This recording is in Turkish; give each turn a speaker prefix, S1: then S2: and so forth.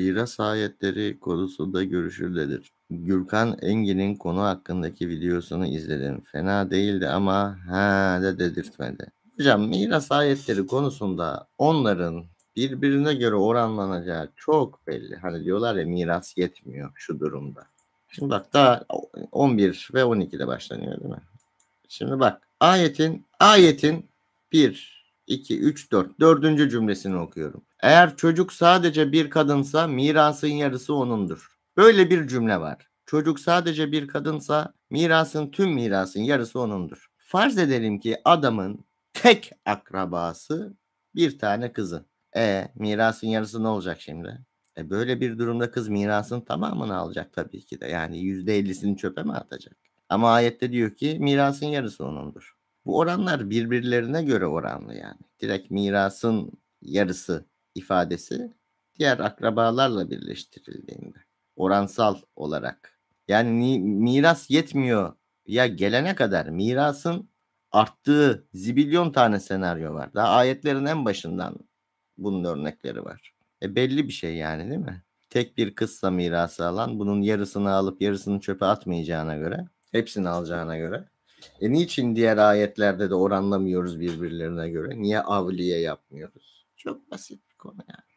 S1: miras ayetleri konusunda görüşürdedir. Gürkan Engin'in konu hakkındaki videosunu izledim. Fena değildi ama he de dedirtmedi. Hocam miras ayetleri konusunda onların birbirine göre oranlanacağı çok belli. Hani diyorlar ya miras yetmiyor şu durumda. Şimdi bak daha 11 ve 12'de başlanıyor değil mi? Şimdi bak ayetin ayetin bir. 2, 3, 4. Dördüncü cümlesini okuyorum. Eğer çocuk sadece bir kadınsa mirasın yarısı onundur. Böyle bir cümle var. Çocuk sadece bir kadınsa mirasın tüm mirasın yarısı onundur. Farz edelim ki adamın tek akrabası bir tane kızı. E mirasın yarısı ne olacak şimdi? E böyle bir durumda kız mirasın tamamını alacak tabii ki de. Yani yüzde ellisini çöpe mi atacak? Ama ayette diyor ki mirasın yarısı onundur. Bu oranlar birbirlerine göre oranlı yani. Direkt mirasın yarısı ifadesi diğer akrabalarla birleştirildiğinde oransal olarak. Yani miras yetmiyor ya gelene kadar mirasın arttığı zibilyon tane senaryo var. Daha ayetlerin en başından bunun örnekleri var. E belli bir şey yani değil mi? Tek bir kızsa mirası alan bunun yarısını alıp yarısını çöpe atmayacağına göre, hepsini alacağına göre e niçin diğer ayetlerde de oranlamıyoruz birbirlerine göre? Niye avliye yapmıyoruz? Çok basit bir konu yani.